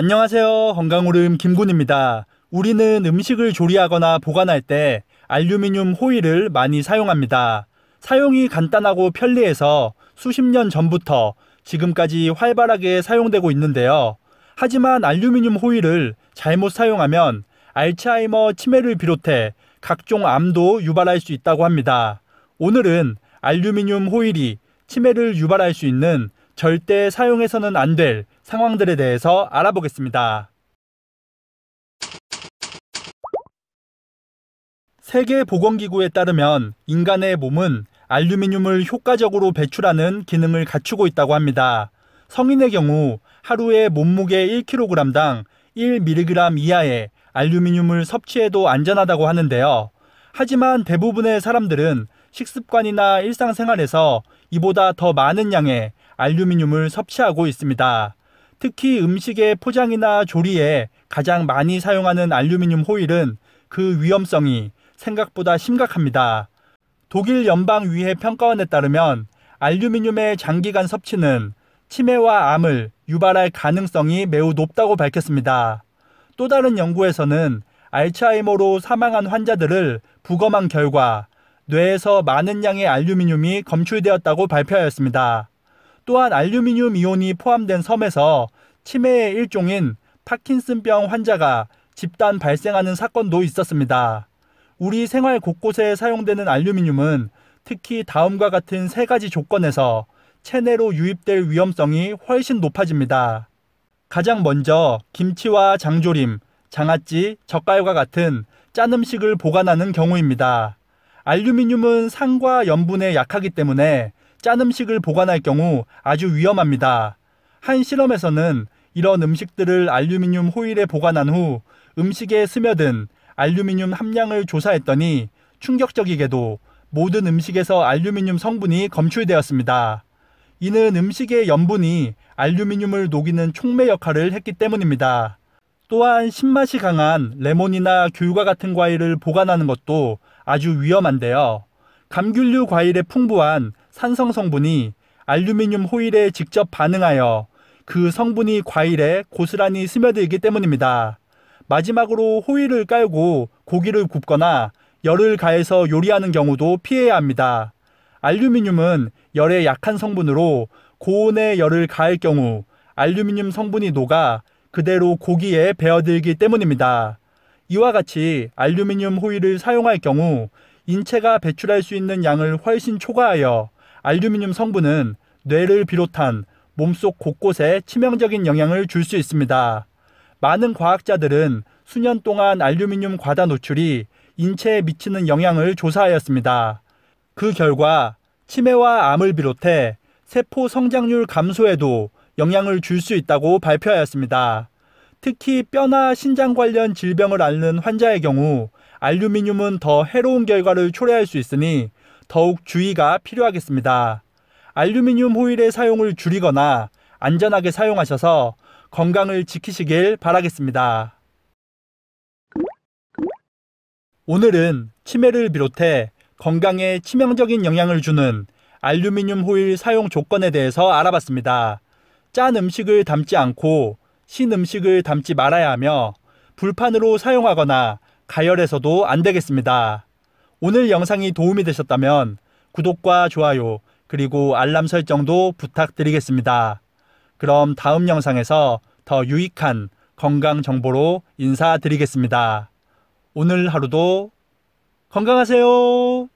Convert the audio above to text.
안녕하세요. 건강오름 김군입니다. 우리는 음식을 조리하거나 보관할 때 알루미늄 호일을 많이 사용합니다. 사용이 간단하고 편리해서 수십 년 전부터 지금까지 활발하게 사용되고 있는데요. 하지만 알루미늄 호일을 잘못 사용하면 알츠하이머 치매를 비롯해 각종 암도 유발할 수 있다고 합니다. 오늘은 알루미늄 호일이 치매를 유발할 수 있는 절대 사용해서는 안될 상황들에 대해서 알아보겠습니다. 세계보건기구에 따르면 인간의 몸은 알루미늄을 효과적으로 배출하는 기능을 갖추고 있다고 합니다. 성인의 경우 하루에 몸무게 1kg당 1mg 이하의 알루미늄을 섭취해도 안전하다고 하는데요. 하지만 대부분의 사람들은 식습관이나 일상생활에서 이보다 더 많은 양의 알루미늄을 섭취하고 있습니다. 특히 음식의 포장이나 조리에 가장 많이 사용하는 알루미늄 호일은 그 위험성이 생각보다 심각합니다. 독일 연방위해 평가원에 따르면 알루미늄의 장기간 섭취는 치매와 암을 유발할 가능성이 매우 높다고 밝혔습니다. 또 다른 연구에서는 알츠하이머로 사망한 환자들을 부검한 결과 뇌에서 많은 양의 알루미늄이 검출되었다고 발표하였습니다. 또한 알루미늄 이온이 포함된 섬에서 치매의 일종인 파킨슨병 환자가 집단 발생하는 사건도 있었습니다. 우리 생활 곳곳에 사용되는 알루미늄은 특히 다음과 같은 세 가지 조건에서 체내로 유입될 위험성이 훨씬 높아집니다. 가장 먼저 김치와 장조림, 장아찌, 젓갈과 같은 짠 음식을 보관하는 경우입니다. 알루미늄은 산과 염분에 약하기 때문에 짠 음식을 보관할 경우 아주 위험합니다. 한 실험에서는 이런 음식들을 알루미늄 호일에 보관한 후 음식에 스며든 알루미늄 함량을 조사했더니 충격적이게도 모든 음식에서 알루미늄 성분이 검출되었습니다. 이는 음식의 염분이 알루미늄을 녹이는 촉매 역할을 했기 때문입니다. 또한 신맛이 강한 레몬이나 귤과 같은 과일을 보관하는 것도 아주 위험한데요. 감귤류 과일에 풍부한 산성 성분이 알루미늄 호일에 직접 반응하여 그 성분이 과일에 고스란히 스며들기 때문입니다. 마지막으로 호일을 깔고 고기를 굽거나 열을 가해서 요리하는 경우도 피해야 합니다. 알루미늄은 열에 약한 성분으로 고온에 열을 가할 경우 알루미늄 성분이 녹아 그대로 고기에 배어들기 때문입니다. 이와 같이 알루미늄 호일을 사용할 경우 인체가 배출할 수 있는 양을 훨씬 초과하여 알루미늄 성분은 뇌를 비롯한 몸속 곳곳에 치명적인 영향을 줄 수 있습니다. 많은 과학자들은 수년 동안 알루미늄 과다 노출이 인체에 미치는 영향을 조사하였습니다. 그 결과 치매와 암을 비롯해 세포 성장률 감소에도 영향을 줄 수 있다고 발표하였습니다. 특히 뼈나 신장 관련 질병을 앓는 환자의 경우 알루미늄은 더 해로운 결과를 초래할 수 있으니 더욱 주의가 필요하겠습니다. 알루미늄 호일의 사용을 줄이거나 안전하게 사용하셔서 건강을 지키시길 바라겠습니다. 오늘은 치매를 비롯해 건강에 치명적인 영향을 주는 알루미늄 호일 사용 조건에 대해서 알아봤습니다. 짠 음식을 담지 않고 신 음식을 담지 말아야 하며 불판으로 사용하거나 가열해서도 안 되겠습니다. 오늘 영상이 도움이 되셨다면 구독과 좋아요 그리고 알람 설정도 부탁드리겠습니다. 그럼 다음 영상에서 더 유익한 건강 정보로 인사드리겠습니다. 오늘 하루도 건강하세요.